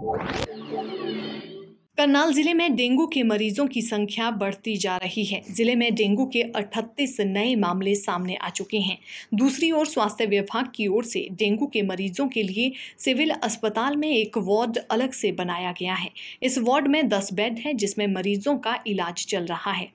Thank you. Karnal जिले में dengue के मरीजों की संख्या बढ़ती जा रही है जिले में डेंगू के 38 नए मामले सामने आ चुके हैं दूसरी ओर स्वास्थ्य विभाग की ओर से डेंगू के मरीजों के लिए सिविल अस्पताल में एक वार्ड अलग से बनाया गया है इस वार्ड में 10 बेड है जिसमें मरीजों का इलाज चल रहा है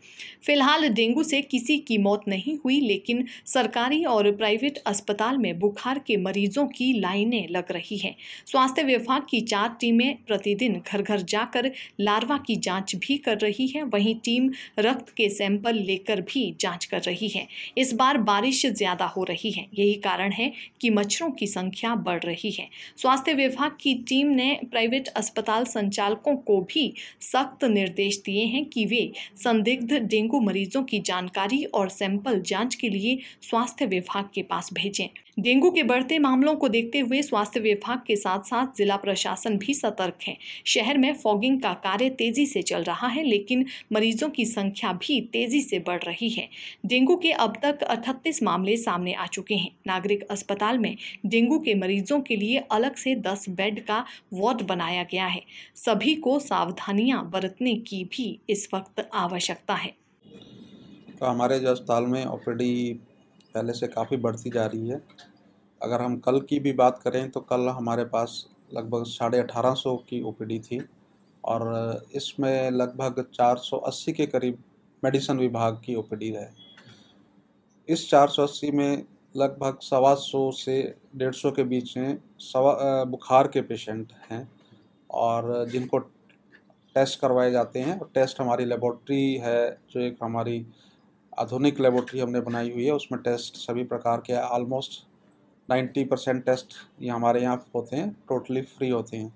फिलहाल डेंगू से किसी की मौत नहीं हुई लेकिन सरकारी और प्राइवेट अस्पताल में बुखार के मरीजों की लाइनें लग रही है स्वास्थ्य विभाग की चार टीमें प्रतिदिन घर घर जाकर लार्वा की जांच भी कर रही है वहीं टीम रक्त के सैंपल लेकर भी जांच कर रही है इस बार बारिश ज़्यादा हो रही है यही कारण है कि मच्छरों की संख्या बढ़ रही है स्वास्थ्य विभाग की टीम ने प्राइवेट अस्पताल संचालकों को भी सख्त निर्देश दिए हैं कि वे संदिग्ध डेंगू मरीजों की जानकारी और सैंपल जांच के लिए स्वास्थ्य विभाग के पास भेजें डेंगू के बढ़ते मामलों को देखते हुए स्वास्थ्य विभाग के साथ साथ जिला प्रशासन भी सतर्क है शहर में फॉगिंग का कार्य तेजी से चल रहा है लेकिन मरीजों की संख्या भी तेजी से बढ़ रही है डेंगू के अब तक अठतीस मामले सामने आ चुके हैं नागरिक अस्पताल में डेंगू के मरीजों के लिए अलग से दस बेड का वार्ड बनाया गया है सभी को सावधानियाँ बरतने की भी इस वक्त आवश्यकता है तो हमारे जो अस्पताल में ऑलरेडी पहले से काफ़ी बढ़ती जा रही है अगर हम कल की भी बात करें तो कल हमारे पास लगभग साढ़े अठारह सौ की ओ थी और इसमें लगभग 480 के करीब मेडिसन विभाग की ओ है इस 480 में लगभग सवा सौ से डेढ़ सौ के बीच में सवा बुखार के पेशेंट हैं और जिनको टेस्ट करवाए जाते हैं और टेस्ट हमारी लेबोरेटरी है जो एक हमारी आधुनिक लेबोरेटरी हमने बनाई हुई है उसमें टेस्ट सभी प्रकार के ऑलमोस्ट 90 परसेंट टेस्ट ये हमारे यहाँ होते हैं टोटली फ्री होते हैं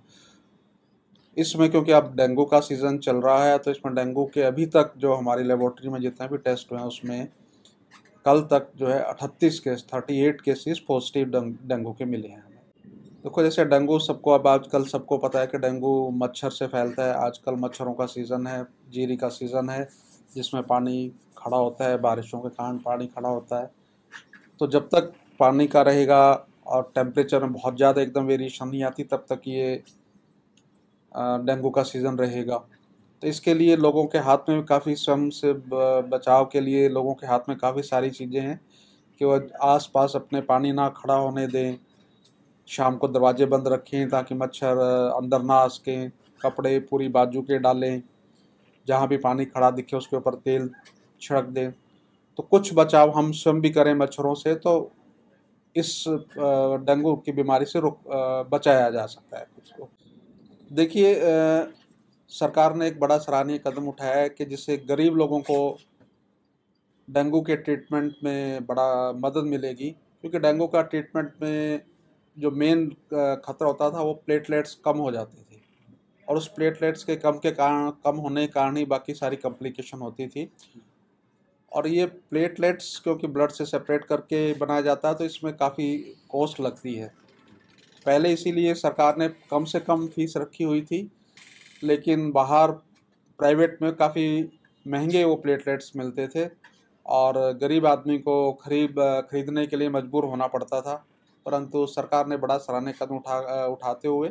इसमें क्योंकि अब डेंगू का सीज़न चल रहा है तो इसमें डेंगू के अभी तक जो हमारी लेबोरेटरी में जितने भी टेस्ट हुए हैं उसमें कल तक जो है 38 केस 38 केसेस पॉजिटिव डेंगू के मिले हैं देखो जैसे डेंगू सबको अब आजकल सबको पता है कि डेंगू मच्छर से फैलता है आजकल मच्छरों का सीज़न है जीरी का सीज़न है जिसमें पानी खड़ा होता है बारिशों के कारण पानी खड़ा होता है तो जब तक पानी का रहेगा और टेम्परेचर में बहुत ज़्यादा एकदम वेरिएशन नहीं आती तब तक ये डेंगू का सीज़न रहेगा तो इसके लिए लोगों के हाथ में काफ़ी स्वयं से बचाव के लिए लोगों के हाथ में काफ़ी सारी चीज़ें हैं कि वह आस पास अपने पानी ना खड़ा होने दें शाम को दरवाजे बंद रखें ताकि मच्छर अंदर ना आ सकें कपड़े पूरी बाजू के डालें जहाँ भी पानी खड़ा दिखे उसके ऊपर तेल छिड़क दें तो कुछ बचाव हम स्वयं भी करें मच्छरों से तो इस डेंगू की बीमारी से रुक बचाया जा सकता है कुछ को देखिए सरकार ने एक बड़ा सराहनीय कदम उठाया है कि जिससे गरीब लोगों को डेंगू के ट्रीटमेंट में बड़ा मदद मिलेगी क्योंकि डेंगू का ट्रीटमेंट में जो मेन खतरा होता था वो प्लेटलेट्स कम हो जाते और उस प्लेटलेट्स के कम के कारण कम होने के कारण ही बाकी सारी कॉम्प्लिकेशन होती थी और ये प्लेटलेट्स क्योंकि ब्लड से सेपरेट करके बनाया जाता है तो इसमें काफ़ी कॉस्ट लगती है पहले इसीलिए सरकार ने कम से कम फीस रखी हुई थी लेकिन बाहर प्राइवेट में काफ़ी महंगे वो प्लेटलेट्स मिलते थे और गरीब आदमी को खरीद खरीदने के लिए मजबूर होना पड़ता था परंतु सरकार ने बड़ा सराहने कदम उठा उठाते हुए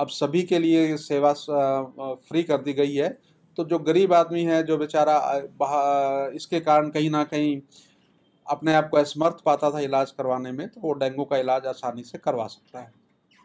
अब सभी के लिए सेवा फ्री कर दी गई है तो जो गरीब आदमी है जो बेचारा इसके कारण कहीं ना कहीं अपने आप को असमर्थ पाता था इलाज करवाने में तो वो डेंगू का इलाज आसानी से करवा सकता है